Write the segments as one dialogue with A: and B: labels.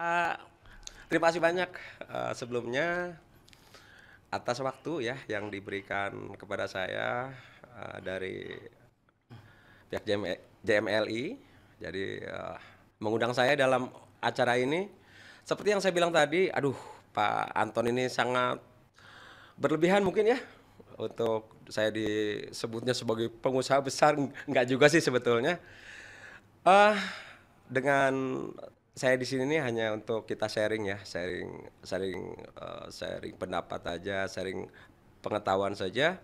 A: Eh, terima kasih banyak eh, sebelumnya atas waktu ya yang diberikan kepada saya eh, dari pihak JMLI. E, Jadi mengundang saya dalam acara ini. Seperti yang saya bilang tadi, aduh Pak Anton ini sangat berlebihan mungkin ya untuk saya disebutnya sebagai pengusaha besar nggak juga sih sebetulnya. Uh, dengan saya di sini nih hanya untuk kita sharing ya, sharing sharing uh, sharing pendapat aja, sharing pengetahuan saja.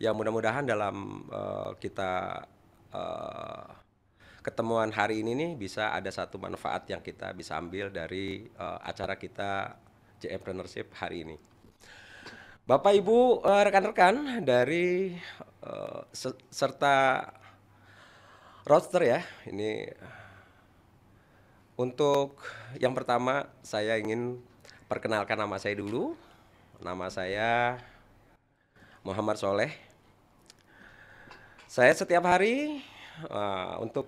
A: Ya mudah-mudahan dalam uh, kita uh, ketemuan hari ini nih bisa ada satu manfaat yang kita bisa ambil dari uh, acara kita Partnership hari ini. Bapak Ibu rekan rekan-rekan dari uh, serta roster ya, ini untuk yang pertama, saya ingin perkenalkan nama saya dulu. Nama saya Muhammad Soleh. Saya setiap hari uh, untuk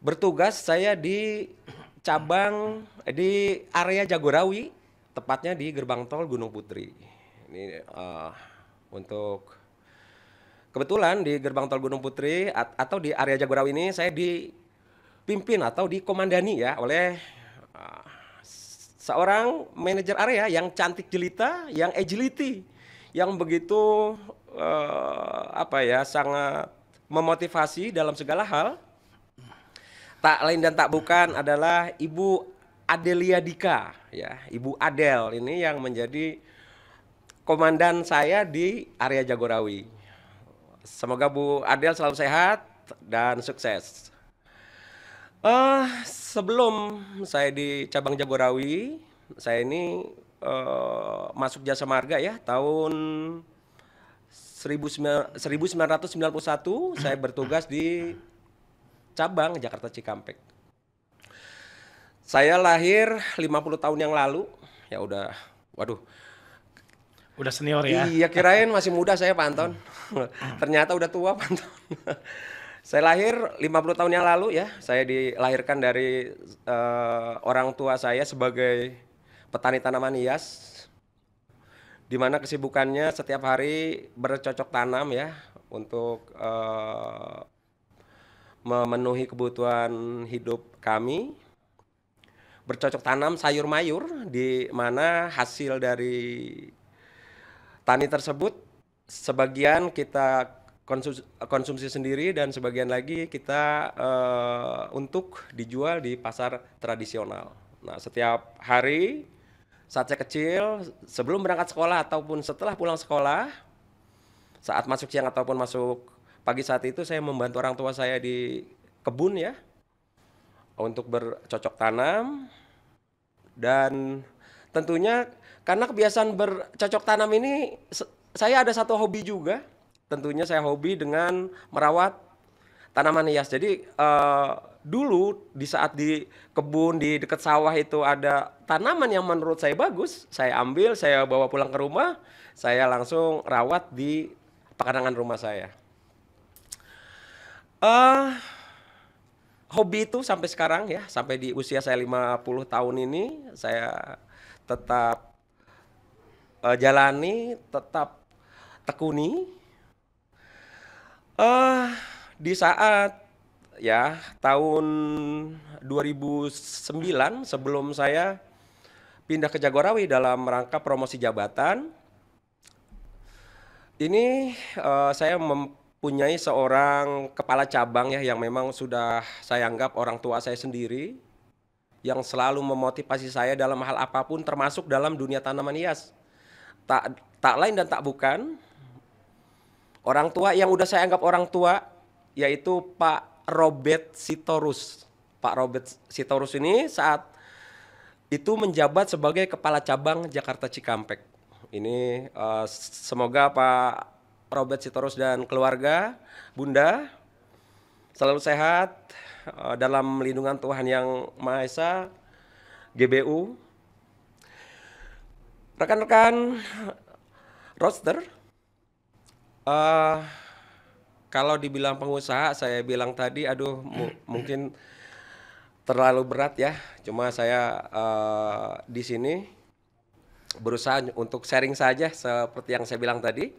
A: bertugas saya di cabang eh, di area Jagorawi, tepatnya di gerbang tol Gunung Putri. Ini uh, untuk kebetulan di gerbang tol Gunung Putri at, atau di area Jagorawi ini saya di dipimpin atau dikomandani ya oleh ah, seorang manajer area yang cantik jelita, yang agility, yang begitu uh, apa ya sangat memotivasi dalam segala hal. Tak lain dan tak bukan adalah Ibu Adelia Dika ya, Ibu Adel ini yang menjadi komandan saya di area Jagorawi. Semoga Bu Adel selalu sehat dan sukses. Uh, sebelum saya di cabang Jagorawi, saya ini uh, masuk jasa marga ya tahun 1991 saya bertugas di cabang Jakarta Cikampek. Saya lahir 50 tahun yang lalu. Ya udah, waduh. Udah senior ya. Iya, kirain masih muda saya Panton. Ternyata udah tua Panton. Saya lahir 50 tahun yang lalu ya. Saya dilahirkan dari uh, orang tua saya sebagai petani tanaman hias. Di mana kesibukannya setiap hari bercocok tanam ya untuk uh, memenuhi kebutuhan hidup kami. Bercocok tanam sayur mayur di mana hasil dari tani tersebut sebagian kita konsumsi, konsumsi sendiri dan sebagian lagi kita uh, untuk dijual di pasar tradisional. Nah, setiap hari saat saya kecil sebelum berangkat sekolah ataupun setelah pulang sekolah saat masuk siang ataupun masuk pagi saat itu saya membantu orang tua saya di kebun ya untuk bercocok tanam dan tentunya karena kebiasaan bercocok tanam ini saya ada satu hobi juga tentunya saya hobi dengan merawat tanaman hias. Jadi uh, dulu di saat di kebun di dekat sawah itu ada tanaman yang menurut saya bagus, saya ambil, saya bawa pulang ke rumah, saya langsung rawat di pekarangan rumah saya. Uh, hobi itu sampai sekarang ya, sampai di usia saya 50 tahun ini saya tetap uh, jalani, tetap tekuni uh, di saat ya tahun 2009 sebelum saya pindah ke Jagorawi dalam rangka promosi jabatan ini uh, saya mempunyai seorang kepala cabang ya yang memang sudah saya anggap orang tua saya sendiri yang selalu memotivasi saya dalam hal apapun termasuk dalam dunia tanaman hias. Tak tak lain dan tak bukan Orang tua yang udah saya anggap orang tua yaitu Pak Robert Sitorus. Pak Robert Sitorus ini saat itu menjabat sebagai kepala cabang Jakarta Cikampek. Ini uh, semoga Pak Robert Sitorus dan keluarga, Bunda selalu sehat uh, dalam lindungan Tuhan yang Maha Esa, GBU. Rekan-rekan roster Uh, kalau dibilang pengusaha, saya bilang tadi, aduh mu mungkin terlalu berat ya. Cuma saya uh, di sini berusaha untuk sharing saja seperti yang saya bilang tadi.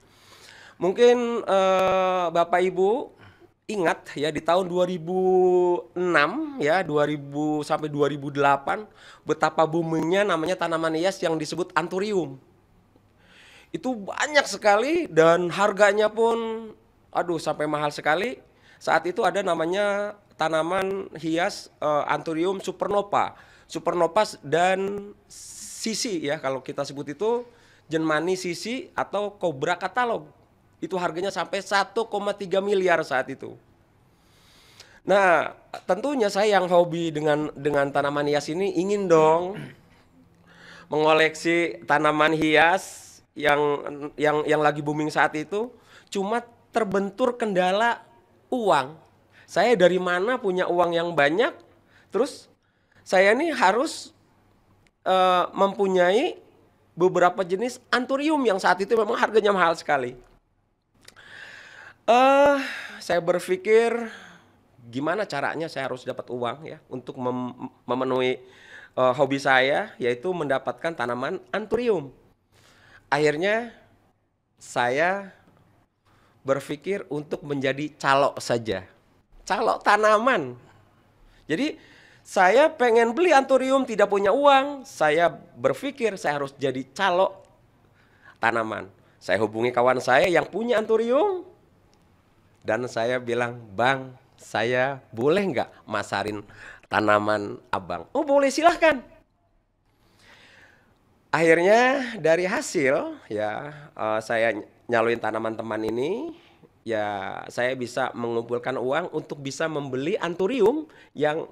A: Mungkin uh, Bapak Ibu ingat ya di tahun 2006 ya 2000 sampai 2008 betapa boomingnya namanya tanaman hias yang disebut anturium. Itu banyak sekali dan harganya pun aduh sampai mahal sekali. Saat itu ada namanya tanaman hias uh, eh, Anthurium supernova. Supernova dan sisi ya kalau kita sebut itu Jenmani sisi atau kobra katalog. Itu harganya sampai 1,3 miliar saat itu. Nah, tentunya saya yang hobi dengan dengan tanaman hias ini ingin dong mengoleksi tanaman hias yang yang yang lagi booming saat itu cuma terbentur kendala uang. Saya dari mana punya uang yang banyak? Terus saya ini harus uh, mempunyai beberapa jenis anturium yang saat itu memang harganya mahal sekali. Uh, saya berpikir gimana caranya saya harus dapat uang ya untuk mem memenuhi uh, hobi saya yaitu mendapatkan tanaman anturium akhirnya saya berpikir untuk menjadi calok saja. Calok tanaman. Jadi saya pengen beli anturium tidak punya uang, saya berpikir saya harus jadi calok tanaman. Saya hubungi kawan saya yang punya anturium dan saya bilang, "Bang, saya boleh nggak masarin tanaman abang?" Oh, boleh silahkan akhirnya dari hasil ya uh, saya nyaluin tanaman teman ini ya saya bisa mengumpulkan uang untuk bisa membeli anturium yang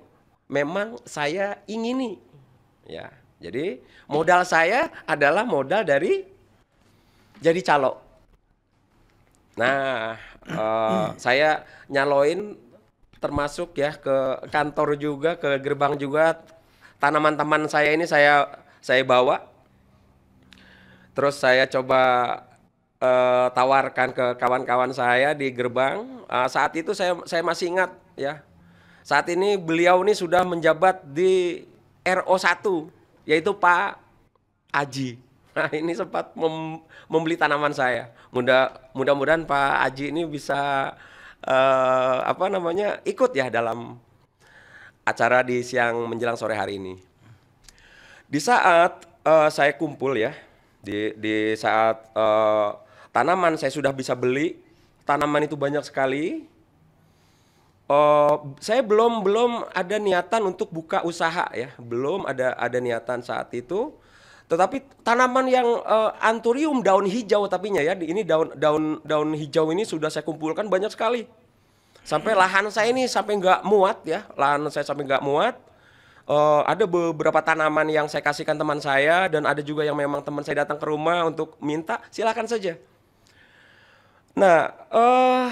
A: memang saya ingini ya jadi modal saya adalah modal dari jadi calo nah uh, saya nyaloin termasuk ya ke kantor juga ke gerbang juga tanaman teman saya ini saya saya bawa Terus saya coba uh, tawarkan ke kawan-kawan saya di gerbang. Uh, saat itu saya saya masih ingat ya. Saat ini beliau ini sudah menjabat di RO1 yaitu Pak Aji. Nah, ini sempat mem membeli tanaman saya. Mudah mudah-mudahan Pak Aji ini bisa uh, apa namanya? ikut ya dalam acara di siang menjelang sore hari ini. Di saat uh, saya kumpul ya di di saat uh, tanaman saya sudah bisa beli tanaman itu banyak sekali uh, saya belum belum ada niatan untuk buka usaha ya belum ada ada niatan saat itu tetapi tanaman yang uh, anturium daun hijau tapinya ya ini daun daun daun hijau ini sudah saya kumpulkan banyak sekali sampai lahan saya ini sampai nggak muat ya lahan saya sampai nggak muat uh, ada beberapa tanaman yang saya kasihkan teman saya dan ada juga yang memang teman saya datang ke rumah untuk minta silakan saja nah uh,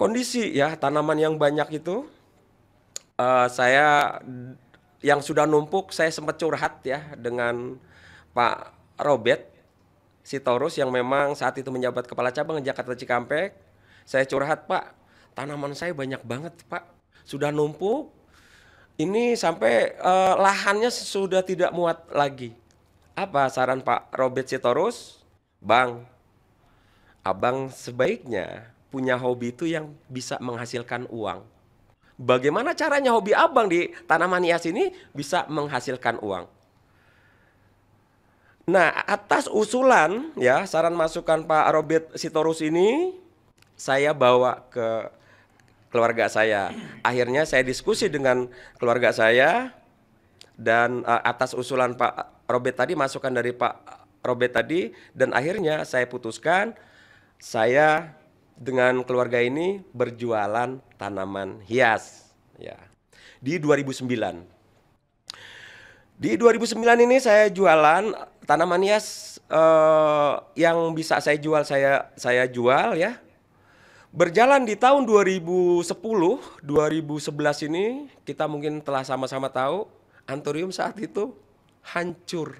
A: kondisi ya tanaman yang banyak itu uh, saya yang sudah numpuk saya sempat curhat ya dengan Pak Robert Sitorus yang memang saat itu menjabat kepala cabang Jakarta Cikampek saya curhat Pak tanaman saya banyak banget Pak sudah numpuk ini sampai uh, lahannya sudah tidak muat lagi. Apa saran Pak Robert Sitorus? Bang, abang sebaiknya punya hobi itu yang bisa menghasilkan uang. Bagaimana caranya hobi abang di tanaman hias ini bisa menghasilkan uang? Nah, atas usulan ya saran masukan Pak Robert Sitorus ini saya bawa ke keluarga saya. Akhirnya saya diskusi dengan keluarga saya dan uh, atas usulan Pak Robert tadi, masukan dari Pak Robert tadi, dan akhirnya saya putuskan saya dengan keluarga ini berjualan tanaman hias ya di 2009. Di 2009 ini saya jualan tanaman hias uh, yang bisa saya jual saya saya jual ya Berjalan di tahun 2010, 2011 ini kita mungkin telah sama-sama tahu anturium saat itu hancur.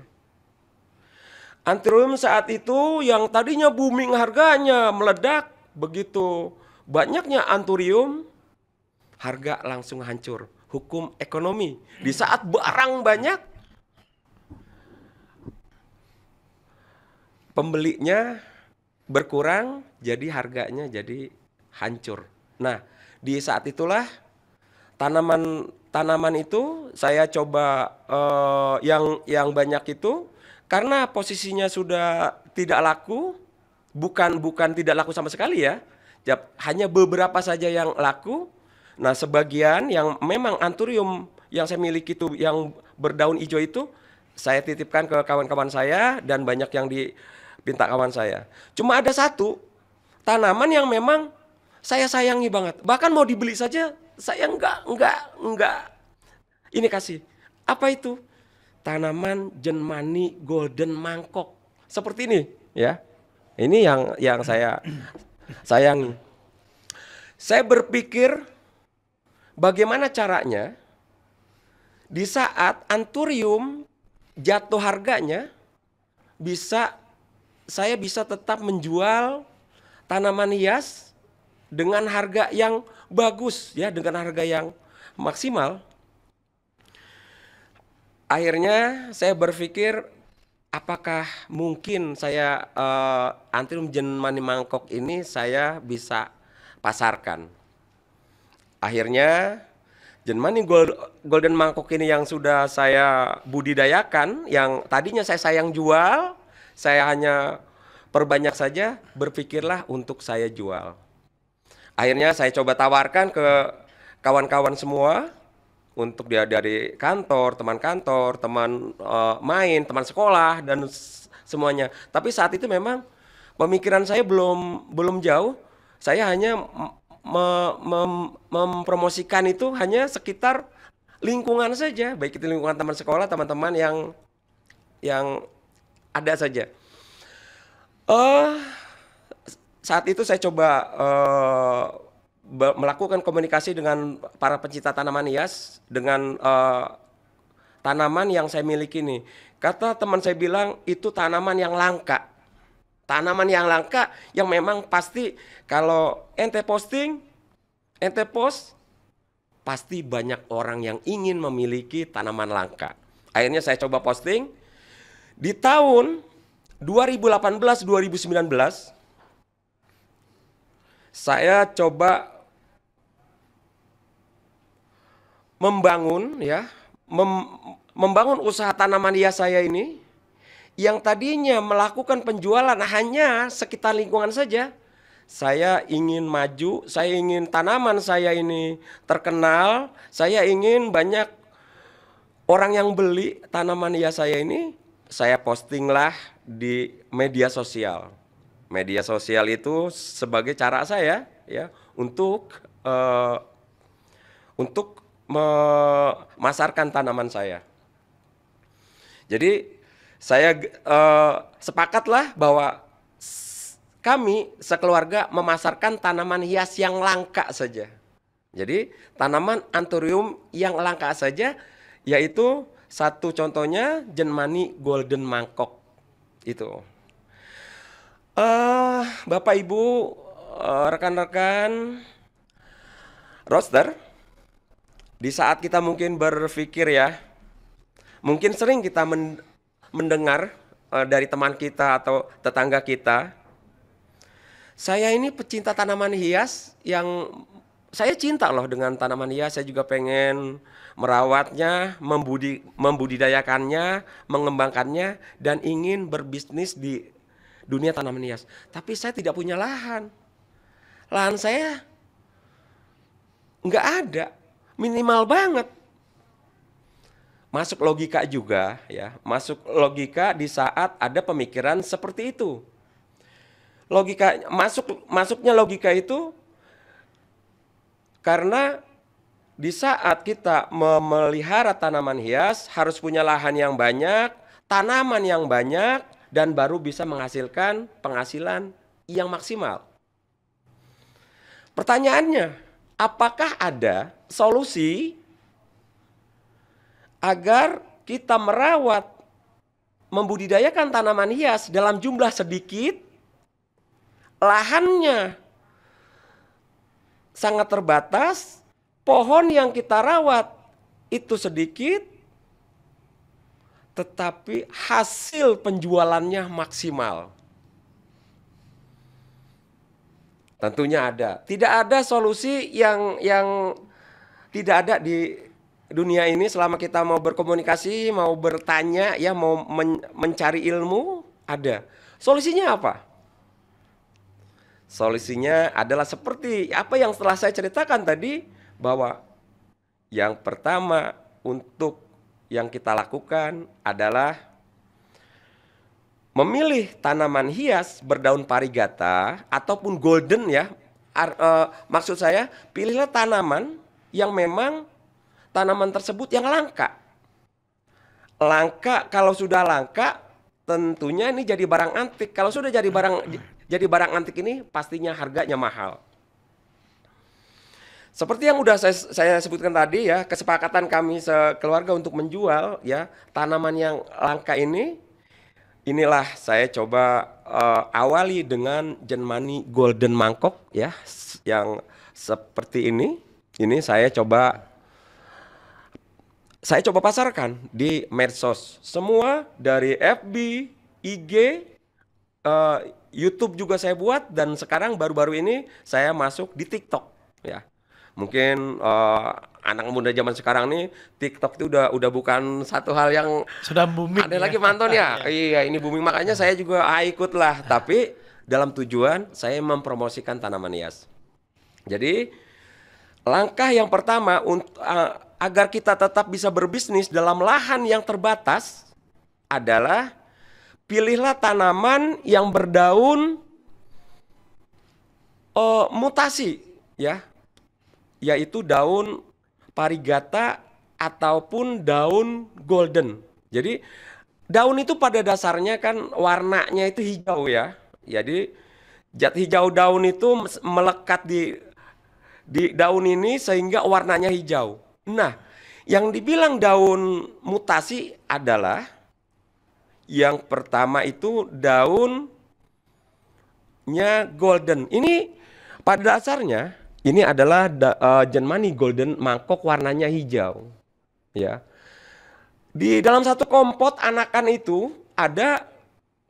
A: Anturium saat itu yang tadinya booming harganya meledak begitu banyaknya anturium, harga langsung hancur. Hukum ekonomi di saat barang banyak pembelinya berkurang jadi harganya jadi hancur. Nah, di saat itulah tanaman tanaman itu saya coba uh, yang yang banyak itu karena posisinya sudah tidak laku, bukan bukan tidak laku sama sekali ya. Hanya beberapa saja yang laku. Nah, sebagian yang memang anturium yang saya miliki itu yang berdaun hijau itu saya titipkan ke kawan-kawan saya dan banyak yang dipinta kawan saya. Cuma ada satu tanaman yang memang saya sayangi banget. Bahkan mau dibeli saja saya enggak enggak enggak ini kasih. Apa itu? Tanaman jenmani golden mangkok. Seperti ini ya. Ini yang yang saya sayangi. Saya berpikir bagaimana caranya di saat anturium jatuh harganya bisa saya bisa tetap menjual tanaman hias dengan harga yang bagus ya, dengan harga yang maksimal. Akhirnya saya berpikir apakah mungkin saya eh, uh, jenmani mangkok ini saya bisa pasarkan. Akhirnya jenmani gold, golden mangkok ini yang sudah saya budidayakan, yang tadinya saya sayang jual, saya hanya perbanyak saja, berpikirlah untuk saya jual akhirnya saya coba tawarkan ke kawan-kawan semua untuk dia dari kantor, teman kantor, teman uh, main, teman sekolah dan semuanya. Tapi saat itu memang pemikiran saya belum belum jauh. Saya hanya me mem mempromosikan itu hanya sekitar lingkungan saja, baik itu lingkungan teman sekolah, teman-teman yang yang ada saja. Uh, saat itu saya coba uh, melakukan komunikasi dengan para pencinta tanaman hias dengan uh, tanaman yang saya miliki nih. Kata teman saya bilang itu tanaman yang langka. Tanaman yang langka yang memang pasti kalau ente posting, ente post pasti banyak orang yang ingin memiliki tanaman langka. Akhirnya saya coba posting di tahun 2018 2019 saya coba membangun ya mem, membangun usaha tanaman hias saya ini yang tadinya melakukan penjualan hanya sekitar lingkungan saja saya ingin maju saya ingin tanaman saya ini terkenal saya ingin banyak orang yang beli tanaman hias saya ini saya postinglah di media sosial media sosial itu sebagai cara saya ya untuk uh, untuk memasarkan tanaman saya. Jadi saya uh, sepakatlah bahwa kami sekeluarga memasarkan tanaman hias yang langka saja. Jadi tanaman anthurium yang langka saja yaitu satu contohnya Jenmani Golden Mangkok itu. Uh, Bapak Ibu, eh, rekan-rekan, roster, di saat kita mungkin berpikir ya, mungkin sering kita men mendengar uh, dari teman kita atau tetangga kita, saya ini pecinta tanaman hias yang saya cinta loh dengan tanaman hias, saya juga pengen merawatnya, membudi membudidayakannya, mengembangkannya, dan ingin berbisnis di dunia tanaman hias. Tapi saya tidak punya lahan. Lahan saya nggak ada, minimal banget. Masuk logika juga ya, masuk logika di saat ada pemikiran seperti itu. Logika masuk masuknya logika itu karena di saat kita memelihara tanaman hias harus punya lahan yang banyak, tanaman yang banyak, dan baru bisa menghasilkan penghasilan yang maksimal. Pertanyaannya, apakah ada solusi agar kita merawat membudidayakan tanaman hias dalam jumlah sedikit lahannya sangat terbatas, pohon yang kita rawat itu sedikit, tetapi hasil penjualannya maksimal. Tentunya ada. Tidak ada solusi yang yang tidak ada di dunia ini selama kita mau berkomunikasi, mau bertanya, ya mau men mencari ilmu, ada. Solusinya apa? Solusinya adalah seperti apa yang telah saya ceritakan tadi bahwa yang pertama untuk yang kita lakukan adalah memilih tanaman hias berdaun parigata ataupun golden ya. Ar, e, maksud saya pilihlah tanaman yang memang tanaman tersebut yang langka. Langka kalau sudah langka tentunya ini jadi barang antik. Kalau sudah jadi barang jadi barang antik ini pastinya harganya mahal. Seperti yang sudah saya, saya sebutkan tadi ya, kesepakatan kami sekeluarga untuk menjual ya tanaman yang langka ini. Inilah saya coba uh, awali dengan Jenmani Golden Mangkok ya yang seperti ini. Ini saya coba saya coba pasarkan di medsos. Semua dari FB, IG, uh, eh, YouTube juga saya buat dan sekarang baru-baru ini saya masuk di TikTok ya mungkin uh, anak muda zaman sekarang nih TikTok itu udah udah bukan satu hal yang sudah booming. Ada ya? lagi mantan ya? Iya. iya, ini booming makanya saya juga ah, ikut lah, tapi dalam tujuan saya mempromosikan tanaman hias. Jadi langkah yang pertama untuk uh, eh, agar kita tetap bisa berbisnis dalam lahan yang terbatas adalah pilihlah tanaman yang berdaun uh, mutasi ya yaitu daun parigata ataupun daun golden. Jadi daun itu pada dasarnya kan warnanya itu hijau ya. Jadi jat hijau daun itu melekat di di daun ini sehingga warnanya hijau. Nah, yang dibilang daun mutasi adalah yang pertama itu daunnya golden. Ini pada dasarnya ini adalah uh, Golden mangkok warnanya hijau. Ya. Di dalam satu kompot anakan itu ada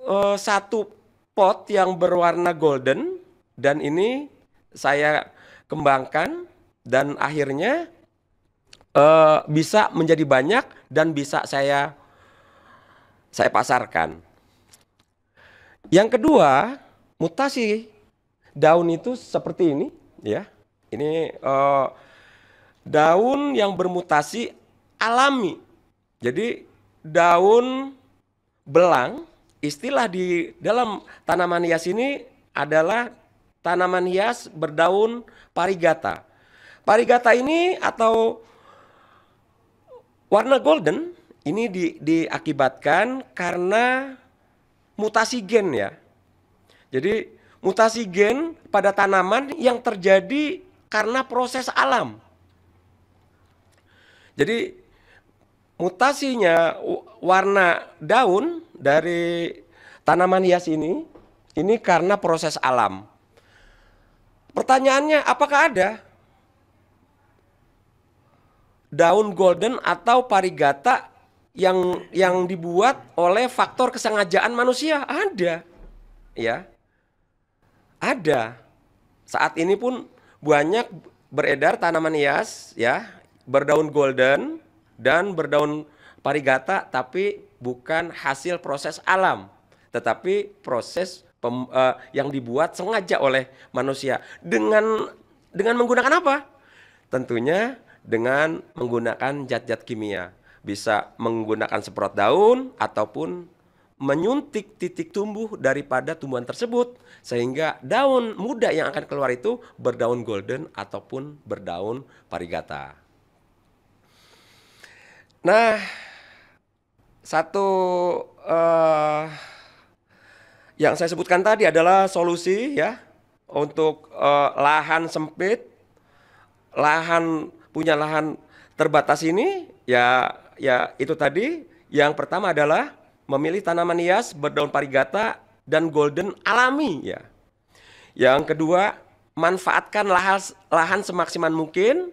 A: uh, satu pot yang berwarna golden dan ini saya kembangkan dan akhirnya uh, bisa menjadi banyak dan bisa saya saya pasarkan. Yang kedua, mutasi daun itu seperti ini, ya. Ini uh, daun yang bermutasi alami. Jadi daun belang istilah di dalam tanaman hias ini adalah tanaman hias berdaun parigata. Parigata ini atau warna golden ini di, diakibatkan karena mutasi gen ya. Jadi mutasi gen pada tanaman yang terjadi karena proses alam. Jadi mutasinya warna daun dari tanaman hias ini ini karena proses alam. Pertanyaannya apakah ada daun golden atau parigata yang yang dibuat oleh faktor kesengajaan manusia ada ya ada saat ini pun banyak beredar tanaman hias ya, berdaun golden dan berdaun parigata tapi bukan hasil proses alam, tetapi proses pem, uh, yang dibuat sengaja oleh manusia dengan dengan menggunakan apa? Tentunya dengan menggunakan zat-zat kimia. Bisa menggunakan semprot daun ataupun menyuntik titik tumbuh daripada tumbuhan tersebut sehingga daun muda yang akan keluar itu berdaun golden ataupun berdaun parigata. Nah, satu uh, yang saya sebutkan tadi adalah solusi ya untuk uh, lahan sempit, lahan punya lahan terbatas ini ya ya itu tadi yang pertama adalah memilih tanaman hias berdaun parigata dan golden alami ya. Yang kedua, manfaatkan lahan, lahan semaksimal mungkin.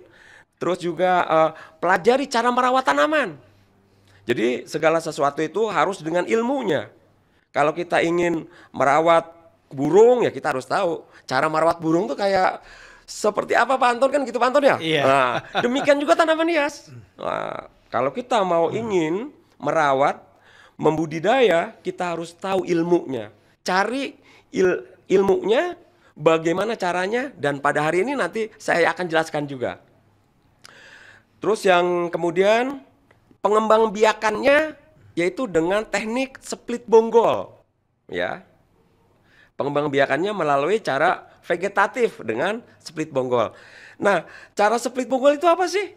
A: Terus juga uh, pelajari cara merawat tanaman. Jadi segala sesuatu itu harus dengan ilmunya. Kalau kita ingin merawat burung ya kita harus tahu cara merawat burung tuh kayak seperti apa Pak Anton kan gitu Pak ya. Iya. Nah, demikian juga tanaman hias. Nah, kalau kita mau ingin merawat membudidaya kita harus tahu ilmunya. Cari il, ilmunya, bagaimana caranya dan pada hari ini nanti saya akan jelaskan juga. Terus yang kemudian pengembang biakannya yaitu dengan teknik split bonggol. Ya. Pengembang biakannya melalui cara vegetatif dengan split bonggol. Nah, cara split bonggol itu apa sih?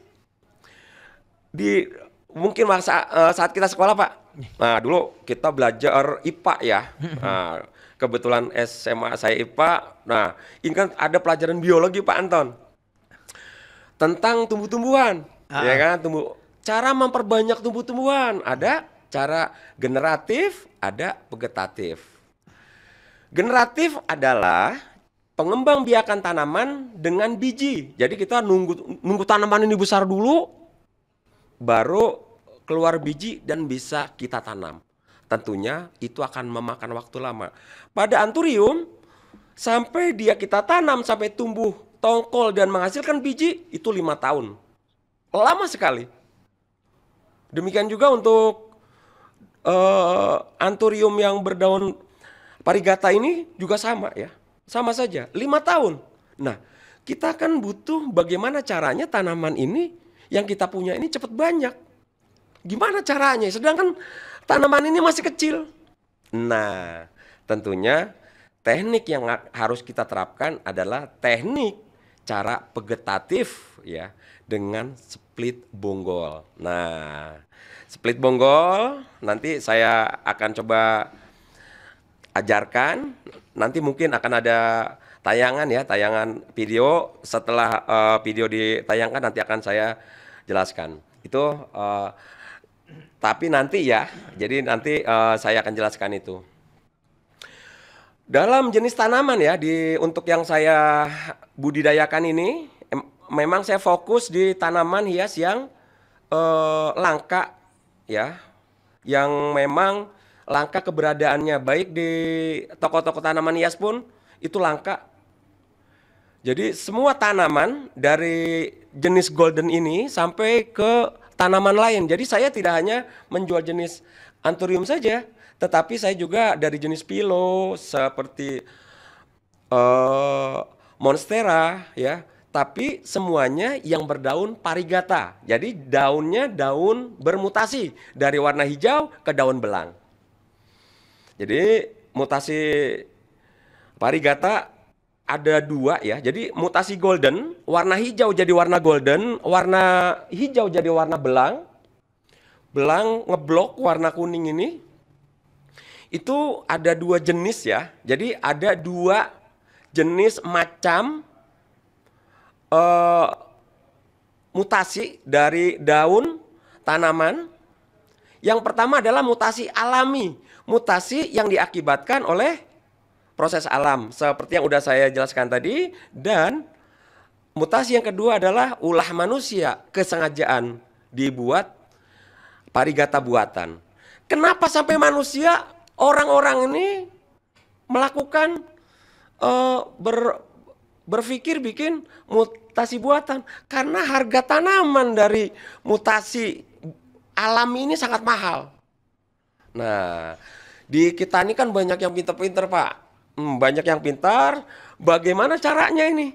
A: Di mungkin masa, eh, saat kita sekolah, Pak, Nah, dulu kita belajar IPA ya. Nah, kebetulan SMA saya IPA. Nah, ini kan ada pelajaran biologi Pak Anton. Tentang tumbuh-tumbuhan. uh Ya kan, tumbuh cara memperbanyak tumbuh-tumbuhan. Ada cara generatif, ada vegetatif. Generatif adalah pengembang biakan tanaman dengan biji. Jadi kita nunggu nunggu tanaman ini besar dulu baru keluar biji dan bisa kita tanam. Tentunya itu akan memakan waktu lama. Pada anturium sampai dia kita tanam sampai tumbuh tongkol dan menghasilkan biji itu lima tahun. Lama sekali. Demikian juga untuk uh, anturium yang berdaun parigata ini juga sama ya. Sama saja, lima tahun. Nah, kita kan butuh bagaimana caranya tanaman ini yang kita punya ini cepat banyak. Gimana caranya? Sedangkan tanaman ini masih kecil. Nah, tentunya teknik yang harus kita terapkan adalah teknik cara vegetatif ya dengan split bonggol. Nah, split bonggol nanti saya akan coba ajarkan. Nanti mungkin akan ada tayangan ya, tayangan video setelah uh, video ditayangkan nanti akan saya jelaskan. Itu uh, tapi nanti ya, jadi nanti uh, saya akan jelaskan itu. Dalam jenis tanaman ya di untuk yang saya budidayakan ini em, memang saya fokus di tanaman hias yang uh, langka ya yang memang langka keberadaannya baik di toko-toko tanaman hias pun itu langka. Jadi semua tanaman dari jenis golden ini sampai ke tanaman lain. Jadi saya tidak hanya menjual jenis anturium saja, tetapi saya juga dari jenis pilo seperti uh, monstera ya, tapi semuanya yang berdaun parigata. Jadi daunnya daun bermutasi dari warna hijau ke daun belang. Jadi mutasi parigata ada dua ya. Jadi mutasi golden, warna hijau jadi warna golden, warna hijau jadi warna belang. Belang ngeblok warna kuning ini. Itu ada dua jenis ya. Jadi ada dua jenis macam uh, mutasi dari daun tanaman. Yang pertama adalah mutasi alami, mutasi yang diakibatkan oleh proses alam seperti yang sudah saya jelaskan tadi dan mutasi yang kedua adalah ulah manusia kesengajaan dibuat parigata buatan. Kenapa sampai manusia orang-orang ini melakukan uh, ber, berpikir bikin mutasi buatan karena harga tanaman dari mutasi alam ini sangat mahal. Nah, di kita ini kan banyak yang pinter-pinter, Pak. Hmm, banyak yang pintar. Bagaimana caranya ini?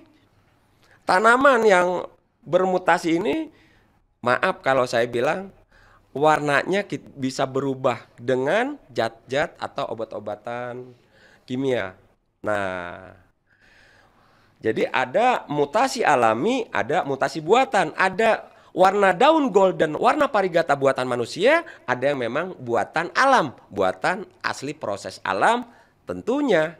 A: Tanaman yang bermutasi ini, maaf kalau saya bilang, warnanya bisa berubah dengan zat-zat atau obat-obatan kimia. Nah, jadi ada mutasi alami, ada mutasi buatan, ada warna daun golden, warna parigata buatan manusia, ada yang memang buatan alam, buatan asli proses alam tentunya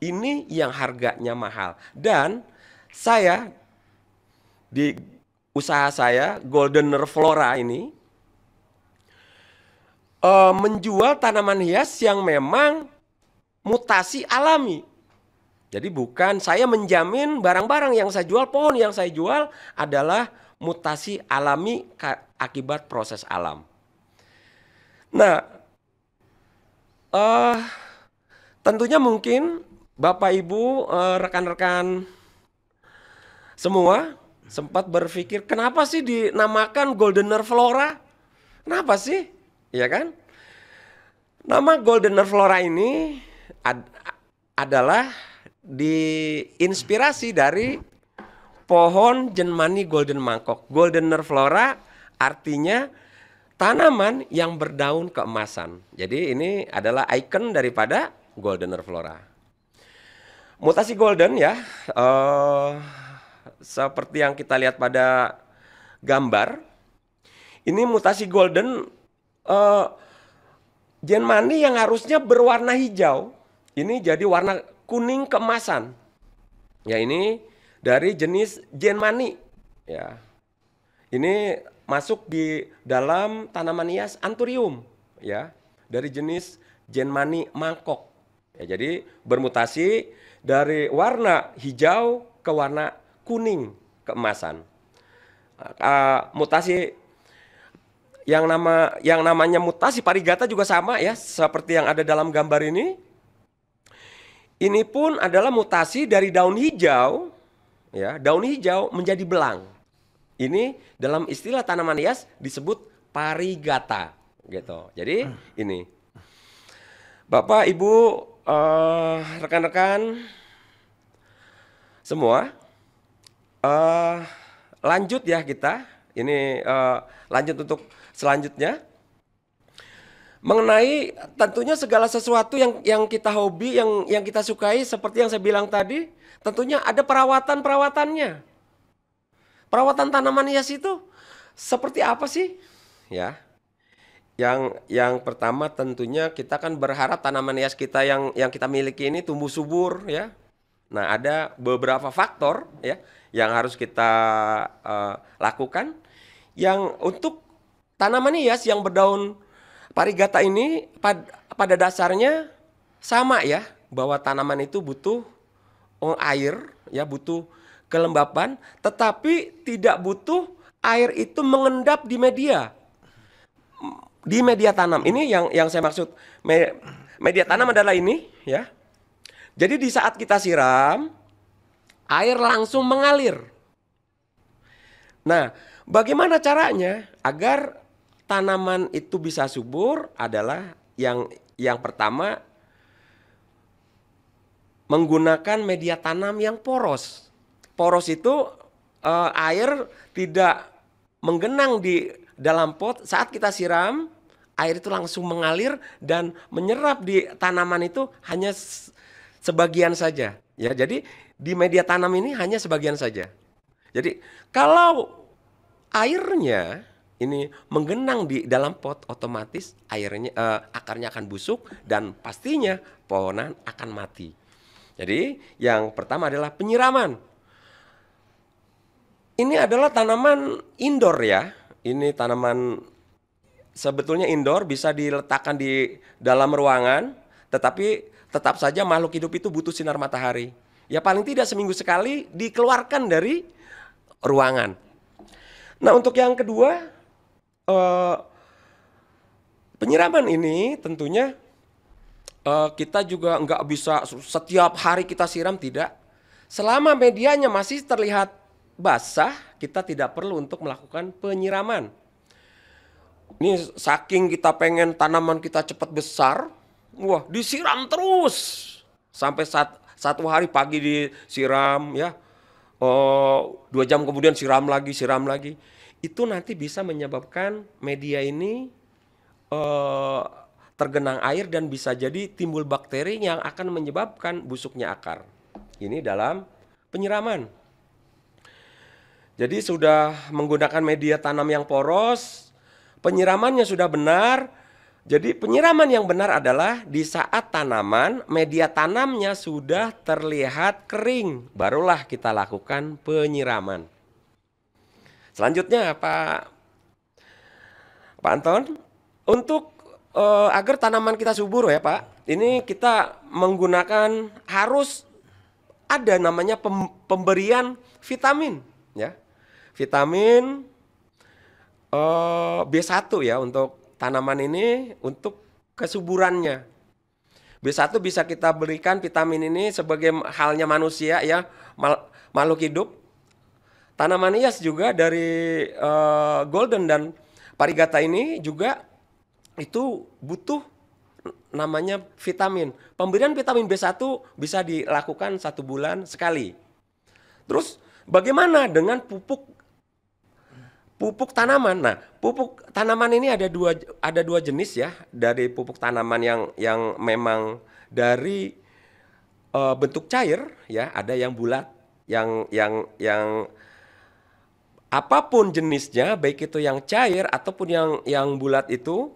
A: ini yang harganya mahal. Dan saya di usaha saya Goldener Flora ini uh, menjual tanaman hias yang memang mutasi alami. Jadi bukan saya menjamin barang-barang yang saya jual, pohon yang saya jual adalah mutasi alami akibat proses alam. Nah, uh, tentunya mungkin Bapak Ibu, eh, rekan-rekan semua sempat berpikir kenapa sih dinamakan Goldener Flora? Kenapa sih? Ya kan? Nama Goldener Flora ini ad adalah diinspirasi dari pohon jenmani golden mangkok. Goldener Flora artinya tanaman yang berdaun keemasan. Jadi ini adalah ikon daripada Goldener Flora. Mutasi golden ya, uh, seperti yang kita lihat pada gambar, ini mutasi golden uh, gen mani yang harusnya berwarna hijau, ini jadi warna kuning kemasan. Ya ini dari jenis gen mani. Ya. Ini masuk di dalam tanaman hias anturium ya dari jenis gen mani mangkok. Ya, jadi bermutasi dari warna hijau ke warna kuning keemasan. Uh, mutasi yang nama yang namanya mutasi parigata juga sama ya seperti yang ada dalam gambar ini. Ini pun adalah mutasi dari daun hijau ya, daun hijau menjadi belang. Ini dalam istilah tanaman hias disebut parigata gitu. Jadi hmm. ini Bapak Ibu Eh, rekan-rekan semua uh, lanjut ya kita ini uh, lanjut untuk selanjutnya mengenai tentunya segala sesuatu yang yang kita hobi yang yang kita sukai seperti yang saya bilang tadi tentunya ada perawatan perawatannya perawatan tanaman hias itu seperti apa sih ya yang yang pertama tentunya kita kan berharap tanaman hias kita yang yang kita miliki ini tumbuh subur ya. Nah, ada beberapa faktor ya yang harus kita uh, lakukan yang untuk tanaman hias yang berdaun parigata ini pad, pada dasarnya sama ya bahwa tanaman itu butuh air ya butuh kelembapan tetapi tidak butuh air itu mengendap di media di media tanam ini yang yang saya maksud me, media tanam adalah ini ya. Jadi di saat kita siram air langsung mengalir. Nah, bagaimana caranya agar tanaman itu bisa subur adalah yang yang pertama menggunakan media tanam yang poros. Poros itu eh, air tidak menggenang di dalam pot saat kita siram air itu langsung mengalir dan menyerap di tanaman itu hanya sebagian saja. Ya, jadi di media tanam ini hanya sebagian saja. Jadi kalau airnya ini menggenang di dalam pot otomatis airnya eh, akarnya akan busuk dan pastinya pohonan akan mati. Jadi yang pertama adalah penyiraman. Ini adalah tanaman indoor ya ini tanaman sebetulnya indoor bisa diletakkan di dalam ruangan, tetapi tetap saja makhluk hidup itu butuh sinar matahari. Ya paling tidak seminggu sekali dikeluarkan dari ruangan. Nah untuk yang kedua, eh, penyiraman ini tentunya eh, kita juga nggak bisa setiap hari kita siram tidak. Selama medianya masih terlihat basah, kita tidak perlu untuk melakukan penyiraman. Ini saking kita pengen tanaman kita cepat besar, wah disiram terus sampai saat satu hari pagi disiram ya, oh, dua jam kemudian siram lagi, siram lagi. Itu nanti bisa menyebabkan media ini eh, tergenang air dan bisa jadi timbul bakteri yang akan menyebabkan busuknya akar. Ini dalam penyiraman. Jadi sudah menggunakan media tanam yang poros, penyiramannya sudah benar. Jadi penyiraman yang benar adalah di saat tanaman media tanamnya sudah terlihat kering, barulah kita lakukan penyiraman. Selanjutnya Pak Pak Anton, untuk uh, agar tanaman kita subur ya Pak, ini kita menggunakan harus ada namanya pem, pemberian vitamin ya vitamin uh, eh, B1 ya untuk tanaman ini untuk kesuburannya. B1 bisa kita berikan vitamin ini sebagai halnya manusia ya, makhluk hidup. Tanaman hias juga dari uh, golden dan parigata ini juga itu butuh namanya vitamin. Pemberian vitamin B1 bisa dilakukan satu bulan sekali. Terus bagaimana dengan pupuk pupuk tanaman. Nah, pupuk tanaman ini ada dua ada dua jenis ya dari pupuk tanaman yang yang memang dari uh, bentuk cair ya, ada yang bulat, yang yang yang apapun jenisnya, baik itu yang cair ataupun yang yang bulat itu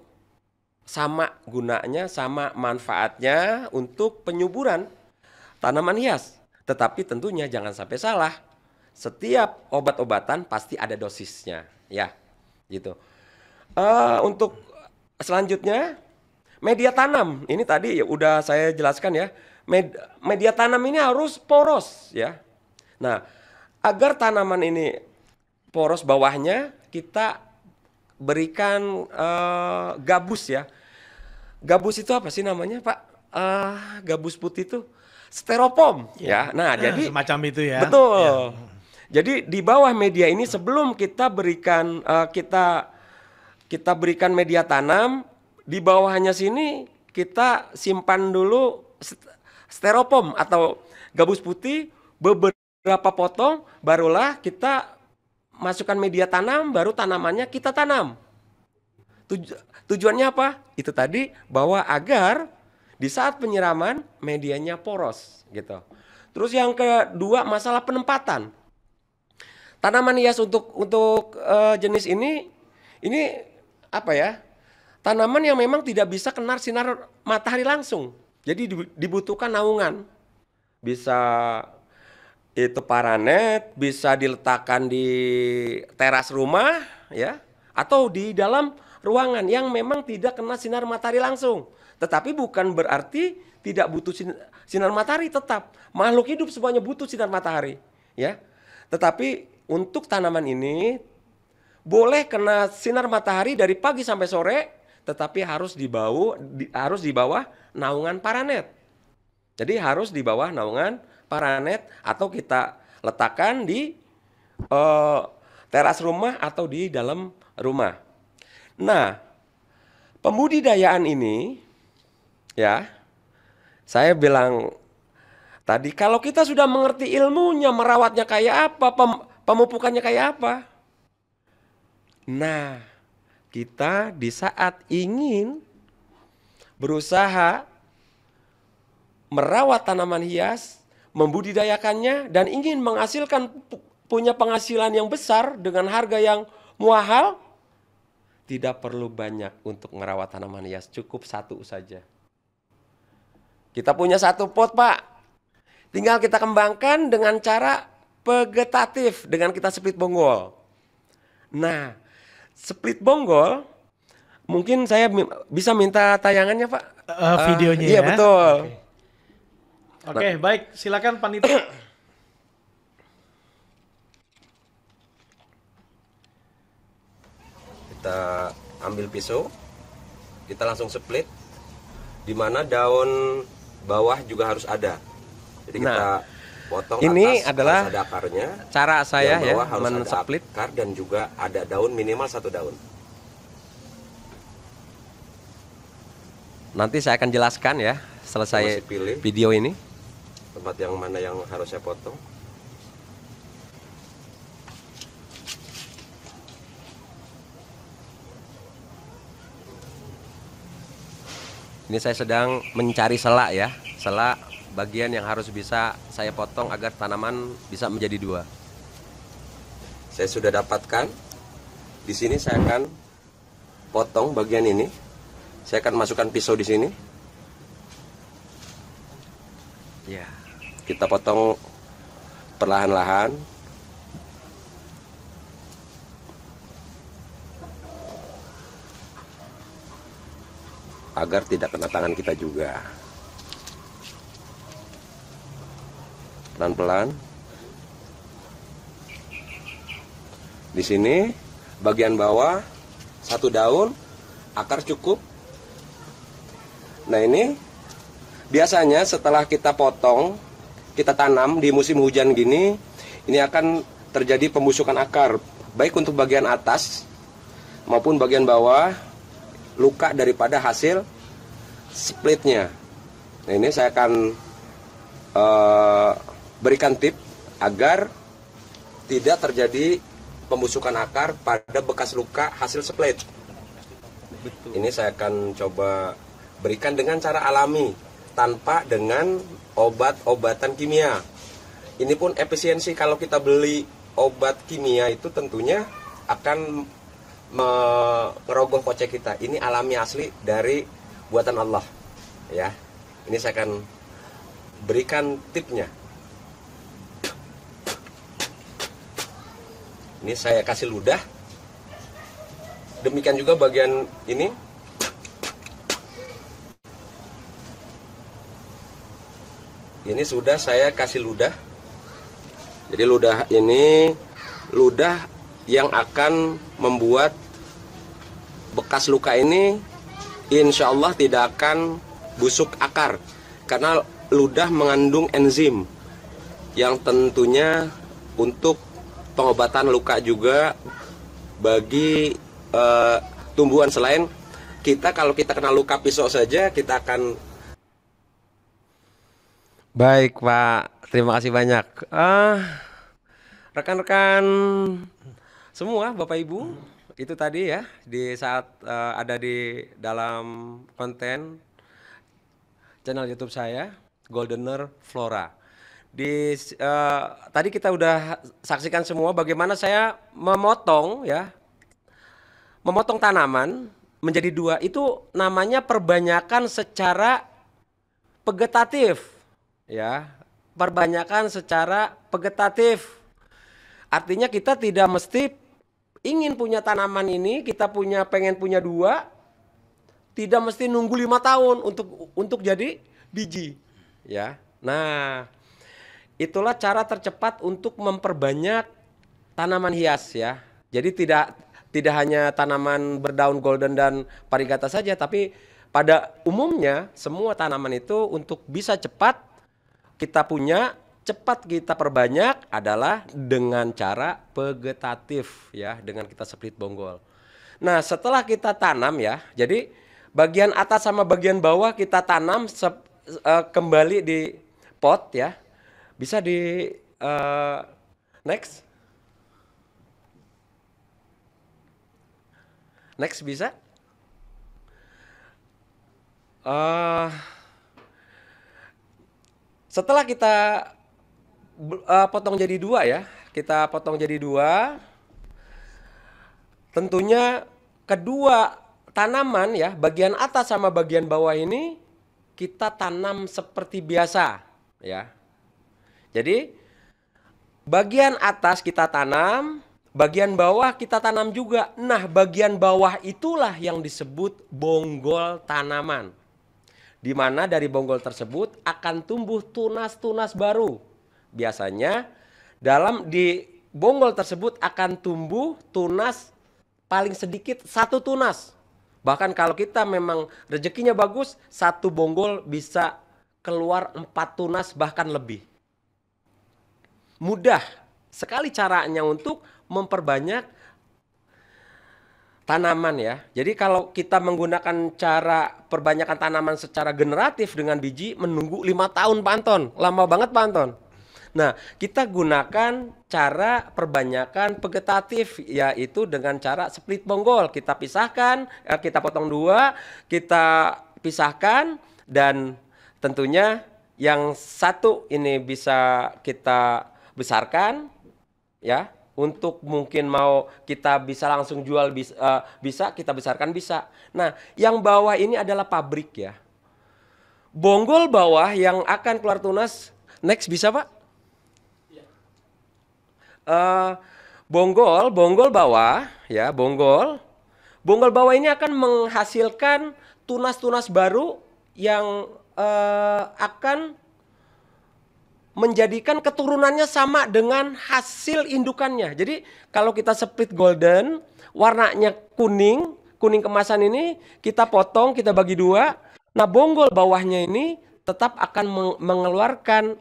A: sama gunanya, sama manfaatnya untuk penyuburan tanaman hias. Tetapi tentunya jangan sampai salah setiap obat-obatan pasti ada dosisnya, ya, gitu. Uh, untuk selanjutnya media tanam ini tadi ya udah saya jelaskan ya Med, media tanam ini harus poros ya. Nah agar tanaman ini poros bawahnya kita berikan uh, gabus ya. Gabus itu apa sih namanya Pak? Uh, gabus putih itu steropom ya. ya. Nah, ah, jadi macam itu ya. Betul. Ya. Jadi di bawah media ini sebelum kita berikan uh, kita kita berikan media tanam di bawahnya sini kita simpan dulu steropom atau gabus putih beberapa potong barulah kita masukkan media tanam baru tanamannya kita tanam. Tuj tujuannya apa? Itu tadi bahwa agar di saat penyiraman medianya poros gitu. Terus yang kedua masalah penempatan Tanaman hias untuk untuk uh, jenis ini ini apa ya? Tanaman yang memang tidak bisa kena sinar matahari langsung. Jadi dibutuhkan naungan. Bisa itu paranet, bisa diletakkan di teras rumah ya atau di dalam ruangan yang memang tidak kena sinar matahari langsung. Tetapi bukan berarti tidak butuh sinar matahari tetap. Makhluk hidup semuanya butuh sinar matahari, ya. Tetapi untuk tanaman ini boleh kena sinar matahari dari pagi sampai sore, tetapi harus di bawah di, harus di bawah naungan paranet. Jadi harus di bawah naungan paranet atau kita letakkan di uh, teras rumah atau di dalam rumah. Nah, pembudidayaan ini ya saya bilang tadi kalau kita sudah mengerti ilmunya merawatnya kayak apa pem, pemupukannya kayak apa. Nah, kita di saat ingin berusaha merawat tanaman hias, membudidayakannya dan ingin menghasilkan punya penghasilan yang besar dengan harga yang muahal, tidak perlu banyak untuk merawat tanaman hias, cukup satu saja. Kita punya satu pot, Pak. Tinggal kita kembangkan dengan cara vegetatif dengan kita split bonggol. Nah, split bonggol mungkin saya bisa minta tayangannya pak uh, videonya uh, iya ya? betul oke okay. okay, nah. baik silakan panitia kita ambil pisau kita langsung split di mana daun bawah juga harus ada jadi nah. kita Potong ini atas, adalah ada akarnya. Cara saya ya split akar dan juga ada daun minimal satu daun. Nanti saya akan jelaskan ya selesai pilih video ini. Tempat yang mana yang harus saya potong? Ini saya sedang mencari selak ya, selak bagian yang harus bisa saya potong agar tanaman bisa menjadi dua. Saya sudah dapatkan. Di sini saya akan potong bagian ini. Saya akan masukkan pisau di sini. Ya, kita potong perlahan-lahan. Agar tidak kena tangan kita juga. pelan-pelan di sini bagian bawah satu daun akar cukup nah ini biasanya setelah kita potong kita tanam di musim hujan gini ini akan terjadi pembusukan akar baik untuk bagian atas maupun bagian bawah luka daripada hasil splitnya nah ini saya akan uh, berikan tip agar tidak terjadi pembusukan akar pada bekas luka hasil split. Ini saya akan coba berikan dengan cara alami tanpa dengan obat-obatan kimia. Ini pun efisiensi kalau kita beli obat kimia itu tentunya akan merogoh kocek kita. Ini alami asli dari buatan Allah. Ya. Ini saya akan berikan tipnya. ini saya kasih ludah demikian juga bagian ini ini sudah saya kasih ludah jadi ludah ini ludah yang akan membuat bekas luka ini insya Allah tidak akan busuk akar karena ludah mengandung enzim yang tentunya untuk pengobatan luka juga bagi uh, tumbuhan selain kita kalau kita kena luka pisau saja kita akan baik pak terima kasih banyak uh, rekan-rekan semua bapak ibu itu tadi ya di saat uh, ada di dalam konten channel YouTube saya Goldener Flora di uh, tadi kita udah saksikan semua bagaimana saya memotong ya memotong tanaman menjadi dua itu namanya perbanyakan secara vegetatif ya perbanyakan secara vegetatif artinya kita tidak mesti ingin punya tanaman ini kita punya pengen punya dua tidak mesti nunggu lima tahun untuk untuk jadi biji ya nah Itulah cara tercepat untuk memperbanyak tanaman hias ya. Jadi tidak tidak hanya tanaman berdaun golden dan parigata saja, tapi pada umumnya semua tanaman itu untuk bisa cepat kita punya cepat kita perbanyak adalah dengan cara vegetatif ya dengan kita split bonggol. Nah setelah kita tanam ya jadi bagian atas sama bagian bawah kita tanam sep, uh, kembali di pot ya bisa di uh, next? Next bisa? Uh, setelah kita uh, potong jadi dua ya, kita potong jadi dua. Tentunya kedua tanaman ya, bagian atas sama bagian bawah ini kita tanam seperti biasa ya. Jadi bagian atas kita tanam, bagian bawah kita tanam juga. Nah, bagian bawah itulah yang disebut bonggol tanaman. Di mana dari bonggol tersebut akan tumbuh tunas-tunas baru. Biasanya dalam di bonggol tersebut akan tumbuh tunas paling sedikit satu tunas. Bahkan kalau kita memang rezekinya bagus, satu bonggol bisa keluar empat tunas bahkan lebih mudah sekali caranya untuk memperbanyak tanaman ya. Jadi kalau kita menggunakan cara perbanyakan tanaman secara generatif dengan biji menunggu lima tahun panton, lama banget panton. Nah, kita gunakan cara perbanyakan vegetatif yaitu dengan cara split bonggol. Kita pisahkan, eh, kita potong dua, kita pisahkan dan tentunya yang satu ini bisa kita besarkan ya untuk mungkin mau kita bisa langsung jual bisa, uh, eh, bisa kita besarkan bisa. Nah, yang bawah ini adalah pabrik ya. Bonggol bawah yang akan keluar tunas next bisa pak? Uh, bonggol, bonggol bawah ya bonggol, bonggol bawah ini akan menghasilkan tunas-tunas baru yang uh, akan menjadikan keturunannya sama dengan hasil indukannya. Jadi kalau kita split golden, warnanya kuning, kuning kemasan ini kita potong, kita bagi dua. Nah bonggol bawahnya ini tetap akan mengeluarkan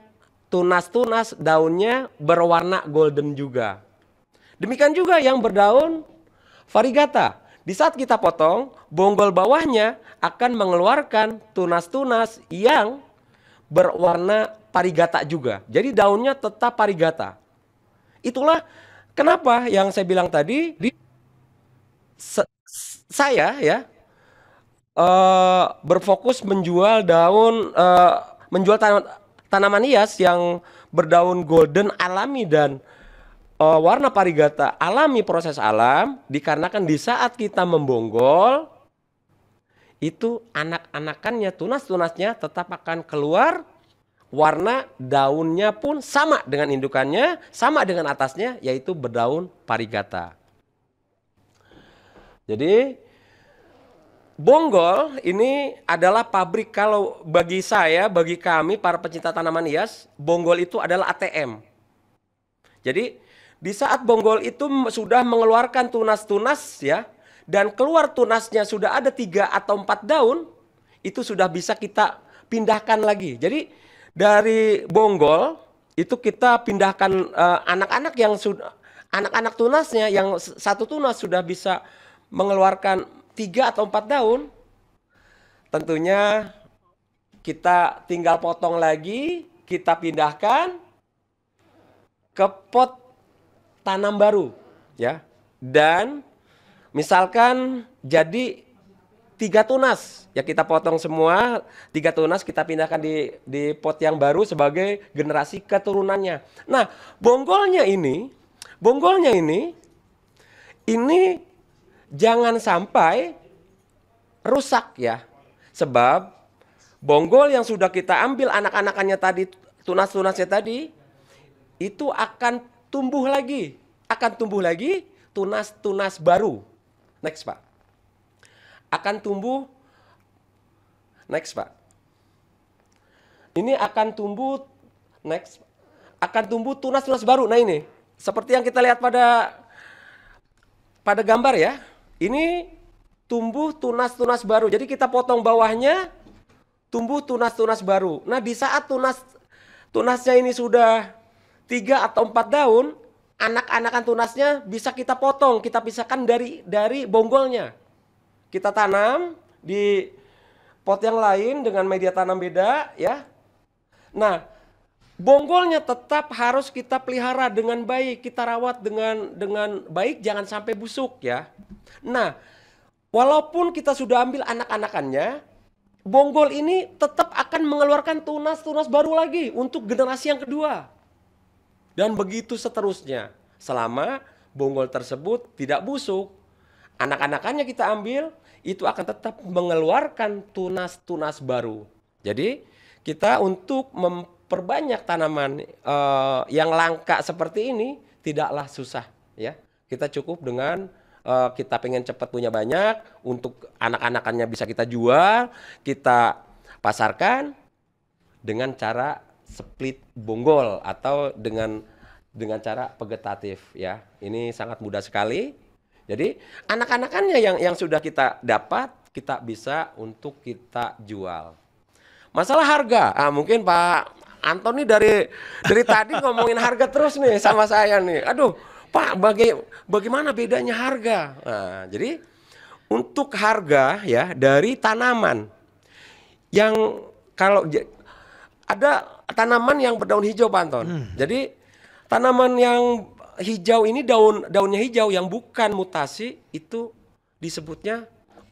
A: tunas-tunas daunnya berwarna golden juga. Demikian juga yang berdaun varigata. Di saat kita potong, bonggol bawahnya akan mengeluarkan tunas-tunas yang berwarna parigata juga. Jadi daunnya tetap parigata. Itulah kenapa yang saya bilang tadi di se, saya ya uh, berfokus menjual daun uh, menjual tan tanaman hias yang berdaun golden alami dan uh, warna parigata alami proses alam dikarenakan di saat kita membonggol itu anak-anakannya tunas-tunasnya tetap akan keluar warna daunnya pun sama dengan indukannya, sama dengan atasnya, yaitu berdaun parigata. Jadi bonggol ini adalah pabrik kalau bagi saya, bagi kami para pecinta tanaman hias, bonggol itu adalah ATM. Jadi di saat bonggol itu sudah mengeluarkan tunas-tunas ya, dan keluar tunasnya sudah ada tiga atau empat daun, itu sudah bisa kita pindahkan lagi. Jadi dari Bonggol itu kita pindahkan eh, anak-anak uh, yang sudah anak-anak tunasnya yang satu tunas sudah bisa mengeluarkan tiga atau empat daun, tentunya kita tinggal potong lagi, kita pindahkan ke pot tanam baru, ya. Dan misalkan jadi tiga tunas ya kita potong semua tiga tunas kita pindahkan di di pot yang baru sebagai generasi keturunannya nah bonggolnya ini bonggolnya ini ini jangan sampai rusak ya sebab bonggol yang sudah kita ambil anak-anakannya tadi tunas-tunasnya tadi itu akan tumbuh lagi akan tumbuh lagi tunas-tunas baru next pak akan tumbuh next Pak. Ini akan tumbuh next akan tumbuh tunas-tunas baru. Nah ini seperti yang kita lihat pada pada gambar ya. Ini tumbuh tunas-tunas baru. Jadi kita potong bawahnya tumbuh tunas-tunas baru. Nah di saat tunas tunasnya ini sudah tiga atau empat daun, anak-anakan tunasnya bisa kita potong, kita pisahkan dari dari bonggolnya. Kita tanam di pot yang lain dengan media tanam beda ya. Nah, bonggolnya tetap harus kita pelihara dengan baik, kita rawat dengan dengan baik jangan sampai busuk ya. Nah, walaupun kita sudah ambil anak-anakannya, bonggol ini tetap akan mengeluarkan tunas-tunas baru lagi untuk generasi yang kedua. Dan begitu seterusnya selama bonggol tersebut tidak busuk. Anak-anakannya kita ambil, itu akan tetap mengeluarkan tunas-tunas baru. Jadi kita untuk memperbanyak tanaman uh, yang langka seperti ini tidaklah susah ya. Kita cukup dengan uh, kita pengen cepat punya banyak untuk anak-anakannya bisa kita jual, kita pasarkan dengan cara split bonggol atau dengan dengan cara vegetatif ya. Ini sangat mudah sekali jadi anak-anakannya yang yang sudah kita dapat kita bisa untuk kita jual. Masalah harga, ah, mungkin Pak Anton nih dari dari tadi ngomongin harga terus nih sama saya nih. Aduh, Pak, baga bagaimana bedanya harga? Nah, jadi untuk harga ya dari tanaman yang kalau ada tanaman yang berdaun hijau, Pak Anton. Hmm. Jadi tanaman yang hijau ini daun daunnya hijau yang bukan mutasi itu disebutnya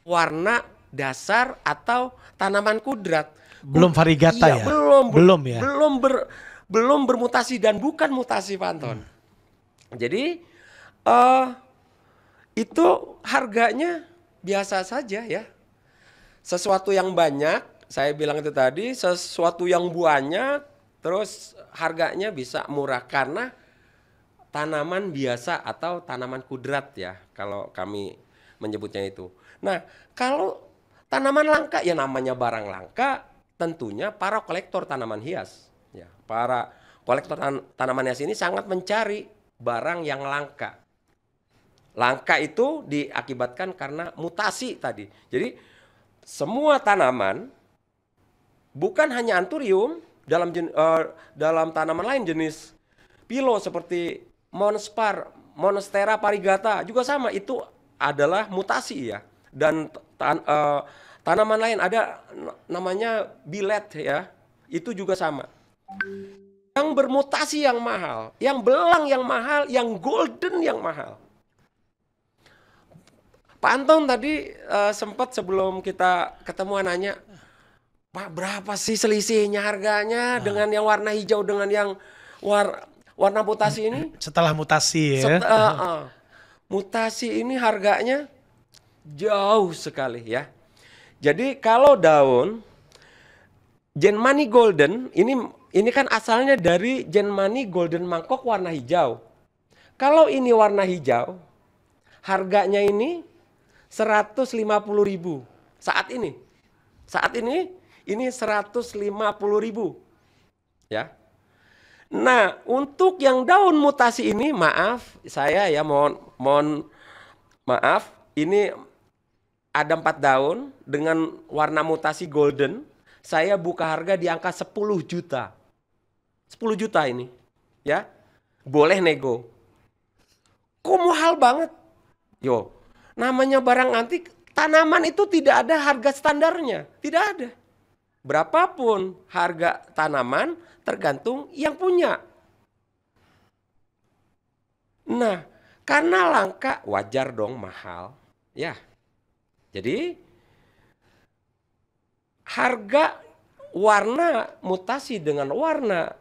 A: warna dasar atau tanaman kudrat.
B: Belum varigata iya, ya? Belum, belum ya. Belum
A: ber, belum bermutasi dan bukan mutasi Panton. Hmm. Jadi uh, itu harganya biasa saja ya. Sesuatu yang banyak, saya bilang itu tadi, sesuatu yang banyak terus harganya bisa murah karena tanaman biasa atau tanaman kudrat ya kalau kami menyebutnya itu. Nah, kalau tanaman langka ya namanya barang langka, tentunya para kolektor tanaman hias ya, para kolektor tan tanaman hias ini sangat mencari barang yang langka. Langka itu diakibatkan karena mutasi tadi. Jadi semua tanaman bukan hanya anturium dalam uh, dalam tanaman lain jenis pilo seperti Monspar, Monstera parigata juga sama itu adalah mutasi ya. Dan tan uh, tanaman lain ada namanya bilet ya. Itu juga sama. Yang bermutasi yang mahal, yang belang yang mahal, yang golden yang mahal. Pak Anton tadi uh, sempat sebelum kita ketemuan nanya, Pak berapa sih selisihnya harganya nah. dengan yang warna hijau dengan yang war warna mutasi ini setelah mutasi ya set, uh, uh, mutasi ini harganya jauh sekali ya jadi kalau daun Genmani Golden ini ini kan asalnya dari Genmani Golden mangkok warna hijau. Kalau ini warna hijau, harganya ini 150.000 saat ini. Saat ini ini 150.000. Ya. Nah, untuk yang daun mutasi ini, maaf saya ya mohon mohon maaf, ini ada empat daun dengan warna mutasi golden. Saya buka harga di angka 10 juta. 10 juta ini, ya. Boleh nego. Kok mahal banget? Yo, namanya barang antik, tanaman itu tidak ada harga standarnya, tidak ada berapapun harga tanaman tergantung yang punya. Nah, karena langka wajar dong mahal, ya. Jadi harga warna mutasi dengan warna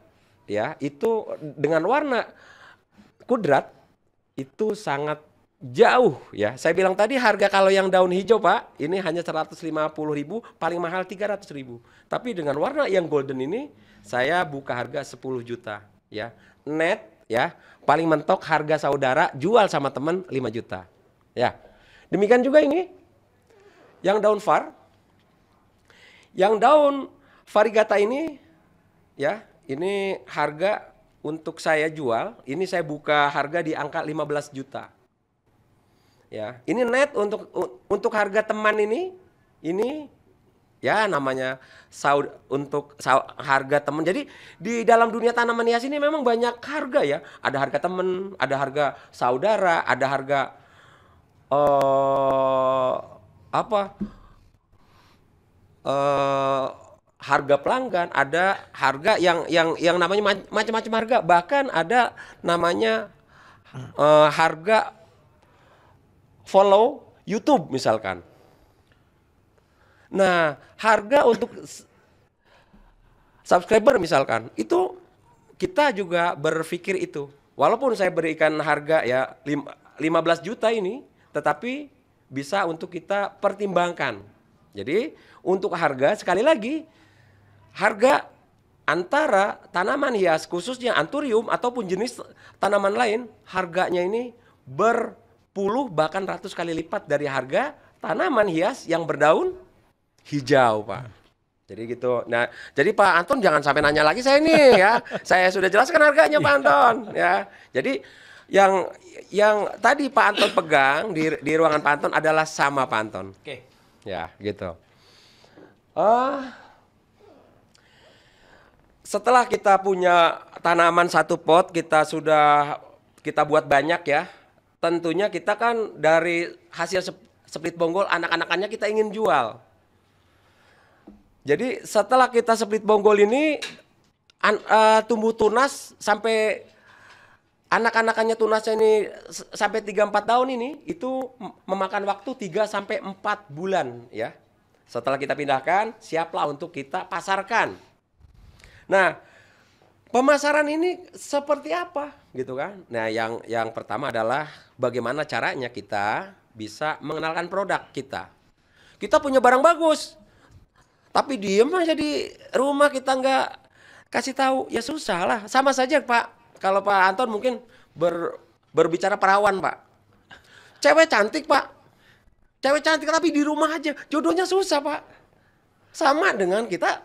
A: ya itu dengan warna kudrat itu sangat jauh ya. Saya bilang tadi harga kalau yang daun hijau Pak, ini hanya 150 ribu, paling mahal 300 ribu. Tapi dengan warna yang golden ini, saya buka harga 10 juta ya. Net ya, paling mentok harga saudara jual sama teman 5 juta. Ya. Demikian juga ini. Yang daun far. Yang daun varigata ini ya, ini harga untuk saya jual, ini saya buka harga di angka 15 juta ya ini net untuk untuk harga teman ini ini ya namanya saud untuk saud, harga teman jadi di dalam dunia tanaman hias ini memang banyak harga ya ada harga teman ada harga saudara ada harga uh, apa uh, harga pelanggan ada harga yang yang yang namanya macam-macam harga bahkan ada namanya uh, harga follow YouTube misalkan. Nah, harga untuk subscriber misalkan itu kita juga berpikir itu. Walaupun saya berikan harga ya 15 juta ini, tetapi bisa untuk kita pertimbangkan. Jadi, untuk harga sekali lagi harga antara tanaman hias khususnya anturium ataupun jenis tanaman lain harganya ini ber puluh bahkan ratus kali lipat dari harga tanaman hias yang berdaun hijau, Pak. Jadi gitu. Nah, jadi Pak Anton jangan sampai nanya lagi saya ini ya. saya sudah jelaskan harganya Pak iya. Anton ya. Jadi yang yang tadi Pak Anton pegang di di ruangan Pak Anton adalah sama Pak Anton. Oke. Ya, gitu. Uh, setelah kita punya tanaman satu pot, kita sudah kita buat banyak ya tentunya kita kan dari hasil split bonggol anak-anakannya kita ingin jual. Jadi setelah kita split bonggol ini an, uh, tumbuh tunas sampai anak-anakannya tunasnya ini sampai 3 empat tahun ini itu memakan waktu 3 sampai empat bulan ya. Setelah kita pindahkan, siaplah untuk kita pasarkan. Nah, pemasaran ini seperti apa gitu kan? Nah, yang yang pertama adalah bagaimana caranya kita bisa mengenalkan produk kita. Kita punya barang bagus, tapi diem aja di rumah kita nggak kasih tahu, ya susah lah. Sama saja Pak, kalau Pak Anton mungkin ber, berbicara perawan Pak. Cewek cantik Pak, cewek cantik tapi di rumah aja, jodohnya susah Pak. Sama dengan kita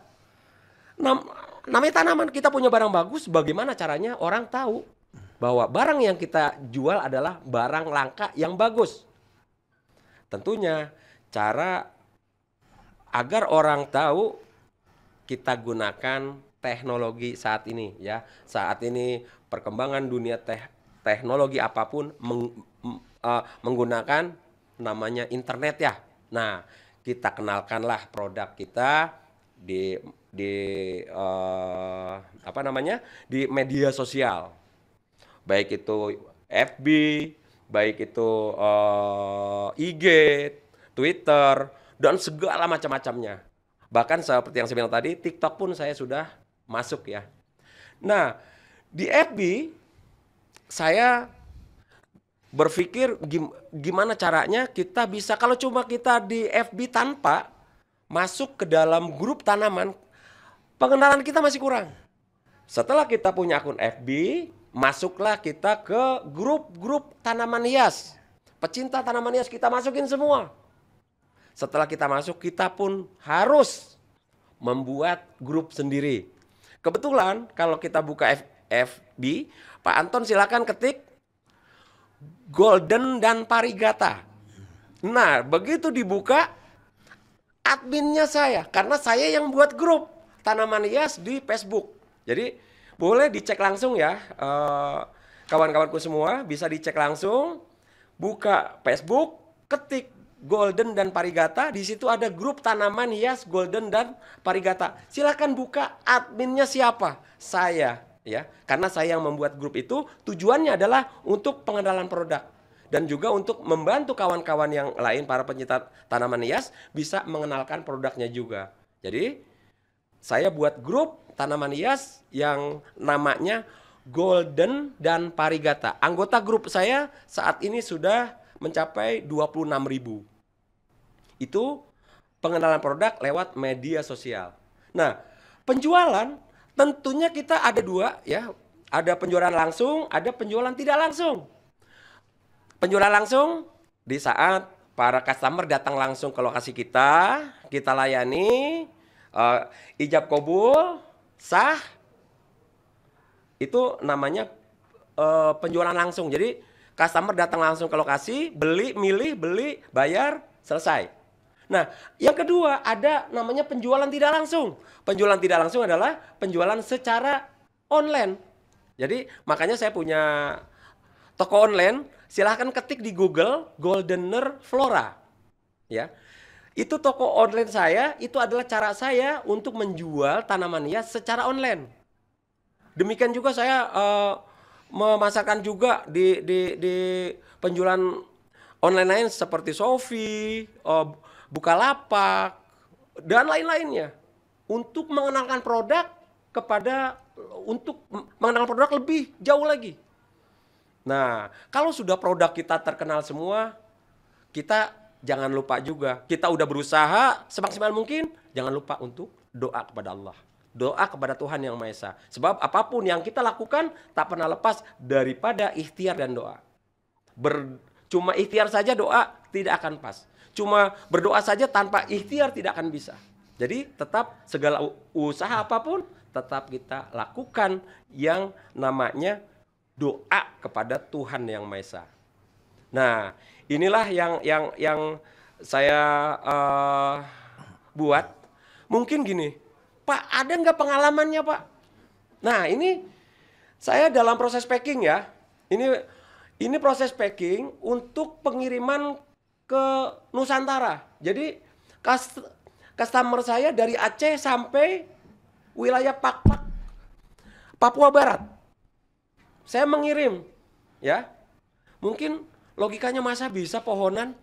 A: namanya tanaman kita punya barang bagus, bagaimana caranya orang tahu bahwa barang yang kita jual adalah barang langka yang bagus. Tentunya cara agar orang tahu kita gunakan teknologi saat ini ya. Saat ini perkembangan dunia teh teknologi apapun meng, uh, menggunakan namanya internet ya. Nah, kita kenalkanlah produk kita di di uh, apa namanya di media sosial baik itu FB baik itu uh, eh, IG Twitter dan segala macam-macamnya bahkan seperti yang saya bilang tadi TikTok pun saya sudah masuk ya nah di FB saya berpikir gim gimana caranya kita bisa kalau cuma kita di FB tanpa masuk ke dalam grup tanaman pengenalan kita masih kurang. Setelah kita punya akun FB, masuklah kita ke grup-grup tanaman hias. Pecinta tanaman hias kita masukin semua. Setelah kita masuk, kita pun harus membuat grup sendiri. Kebetulan kalau kita buka F FB, Pak Anton silakan ketik Golden dan Parigata. Nah, begitu dibuka adminnya saya karena saya yang buat grup tanaman hias di Facebook. Jadi boleh dicek langsung ya eh, kawan-kawanku semua bisa dicek langsung buka Facebook ketik Golden dan Parigata di situ ada grup tanaman hias Golden dan Parigata. Silahkan buka adminnya siapa? Saya ya. Karena saya yang membuat grup itu tujuannya adalah untuk pengenalan produk dan juga untuk membantu kawan-kawan yang lain para pencinta tanaman hias bisa mengenalkan produknya juga. Jadi saya buat grup tanaman hias yang namanya Golden dan Parigata. Anggota grup saya saat ini sudah mencapai 26 ribu. Itu pengenalan produk lewat media sosial. Nah, penjualan tentunya kita ada dua ya. Ada penjualan langsung, ada penjualan tidak langsung. Penjualan langsung di saat para customer datang langsung ke lokasi kita, kita layani, uh, ijab kobul sah itu namanya uh, penjualan langsung. Jadi customer datang langsung ke lokasi, beli, milih, beli, bayar, selesai. Nah, yang kedua ada namanya penjualan tidak langsung. Penjualan tidak langsung adalah penjualan secara online. Jadi makanya saya punya toko online, silahkan ketik di Google Goldener Flora. Ya, itu toko online saya, itu adalah cara saya untuk menjual tanaman hias secara online. Demikian juga saya uh, memasarkan juga di di di penjualan online lain seperti Sofi, uh, eh, Bukalapak dan lain-lainnya untuk mengenalkan produk kepada untuk mengenalkan produk lebih jauh lagi. Nah, kalau sudah produk kita terkenal semua, kita jangan lupa juga kita udah berusaha semaksimal mungkin, jangan lupa untuk doa kepada Allah. Doa kepada Tuhan Yang Maha Esa. Sebab apapun yang kita lakukan tak pernah lepas daripada ikhtiar dan doa. Ber, cuma ikhtiar saja doa tidak akan pas. Cuma berdoa saja tanpa ikhtiar tidak akan bisa. Jadi tetap segala usaha apapun tetap kita lakukan yang namanya doa kepada Tuhan Yang Maha Esa. Nah, inilah yang yang yang saya uh, buat. Mungkin gini, Pak, ada nggak pengalamannya Pak? Nah, ini saya dalam proses packing ya. Ini ini proses packing untuk pengiriman ke Nusantara. Jadi customer saya dari Aceh sampai wilayah Pakpak Papua Barat. Saya mengirim ya. Mungkin logikanya masa bisa pohonan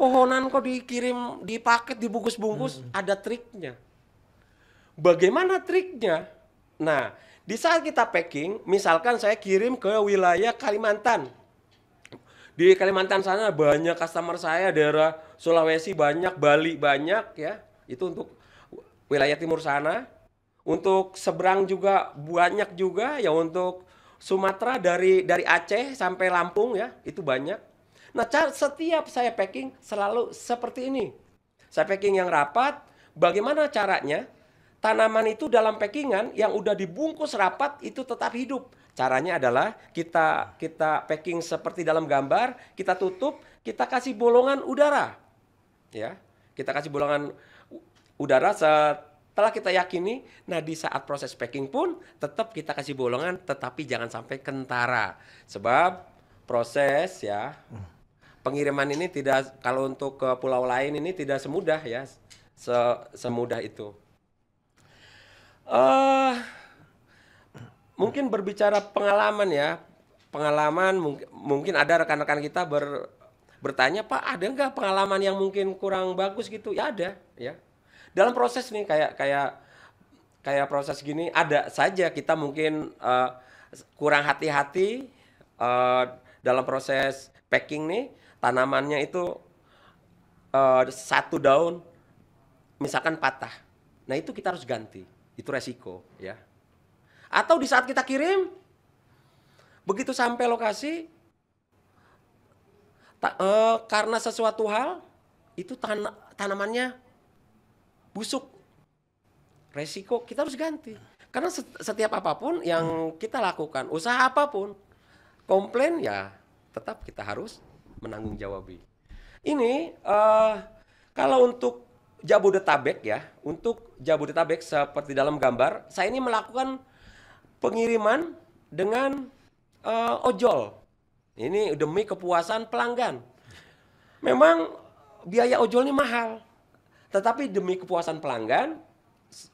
A: pohonan kok dikirim dipaket dibungkus bungkus hmm. ada triknya bagaimana triknya nah di saat kita packing misalkan saya kirim ke wilayah Kalimantan di Kalimantan sana banyak customer saya daerah Sulawesi banyak Bali banyak ya itu untuk wilayah timur sana untuk seberang juga banyak juga ya untuk Sumatera dari dari Aceh sampai Lampung ya, itu banyak. Nah, setiap saya packing selalu seperti ini. Saya packing yang rapat, bagaimana caranya? Tanaman itu dalam packingan yang udah dibungkus rapat itu tetap hidup. Caranya adalah kita kita packing seperti dalam gambar, kita tutup, kita kasih bolongan udara. Ya. Kita kasih bolongan udara set setelah kita yakini. Nah, di saat proses packing pun tetap kita kasih bolongan tetapi jangan sampai kentara. Sebab proses ya pengiriman ini tidak kalau untuk ke pulau lain ini tidak semudah ya. Se semudah itu. Uh, mungkin berbicara pengalaman ya. Pengalaman mungkin ada rekan-rekan kita ber bertanya, "Pak, ada nggak pengalaman yang mungkin kurang bagus gitu?" Ya ada, ya dalam proses nih kayak kayak kayak proses gini ada saja kita mungkin uh, kurang hati-hati uh, dalam proses packing nih tanamannya itu uh, satu daun misalkan patah. Nah, itu kita harus ganti. Itu resiko, ya. Atau di saat kita kirim begitu sampai lokasi ta, uh, karena sesuatu hal itu tan tanamannya busuk resiko kita harus ganti karena setiap apapun yang kita lakukan usaha apapun komplain ya tetap kita harus menanggung jawab ini uh, kalau untuk Jabodetabek ya untuk Jabodetabek seperti dalam gambar saya ini melakukan pengiriman dengan uh, ojol ini demi kepuasan pelanggan memang biaya ojol ini mahal tetapi demi kepuasan pelanggan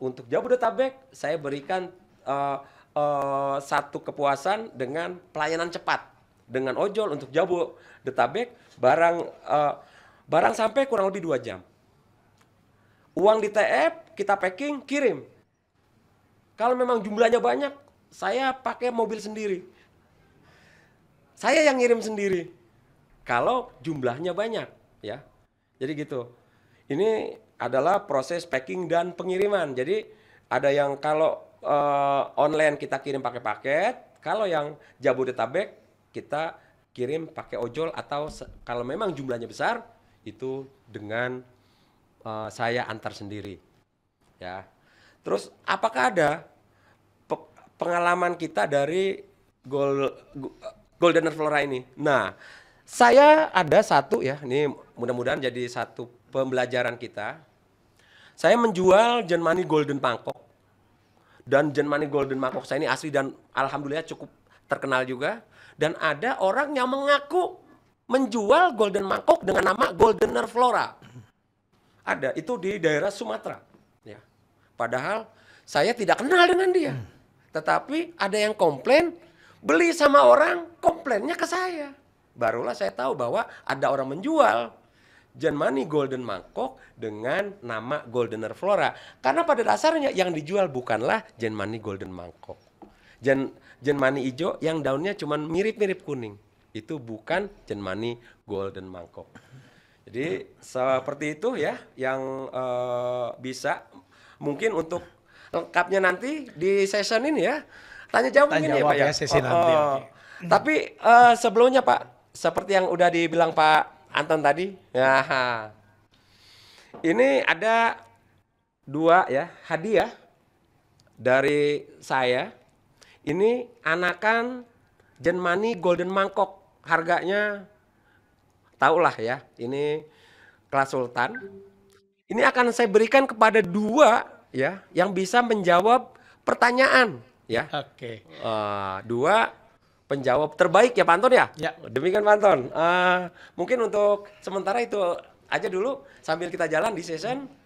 A: untuk Jabodetabek saya berikan uh, uh, satu kepuasan dengan pelayanan cepat dengan ojol untuk Jabodetabek barang uh, barang sampai kurang lebih dua jam. Uang di TF kita packing kirim. Kalau memang jumlahnya banyak, saya pakai mobil sendiri. Saya yang ngirim sendiri. Kalau jumlahnya banyak, ya. Jadi gitu ini adalah proses packing dan pengiriman. Jadi ada yang kalau uh, online kita kirim pakai paket, kalau yang Jabodetabek kita kirim pakai ojol atau kalau memang jumlahnya besar itu dengan uh, saya antar sendiri. Ya. Terus apakah ada pe pengalaman kita dari gold, Golden Flora ini? Nah, saya ada satu ya, ini mudah-mudahan jadi satu pembelajaran kita. Saya menjual Jenmani Golden Bangkok. Dan Jenmani Golden Bangkok saya ini asli dan alhamdulillah cukup terkenal juga. Dan ada orang yang mengaku menjual Golden Bangkok dengan nama Goldener Flora. Ada, itu di daerah Sumatera. Ya. Padahal saya tidak kenal dengan dia. Tetapi ada yang komplain, beli sama orang, komplainnya ke saya. Barulah saya tahu bahwa ada orang menjual Janmani Golden Mangkok dengan nama Goldener Flora. Karena pada dasarnya yang dijual bukanlah Janmani Golden Mangkok. Jen Janmani ijo yang daunnya cuman mirip-mirip kuning. Itu bukan Janmani Golden Mangkok. Jadi seperti itu ya yang uh, bisa mungkin untuk lengkapnya nanti di session ini ya. Tanya jawab Tanya ya Pak ya. ya sesi oh, nanti. Oh. Tapi uh, sebelumnya Pak, seperti yang udah dibilang Pak Anton tadi. Nah, ini ada dua ya hadiah dari saya. Ini anakan Jenmani Golden Mangkok. Harganya tahulah ya. Ini kelas sultan. Ini akan saya berikan kepada dua ya yang bisa menjawab pertanyaan ya. Oke. Okay. Uh, eh, dua penjawab terbaik ya Panton ya. ya. Demikian Panton. Uh, eh, mungkin untuk sementara itu aja dulu sambil kita jalan di season.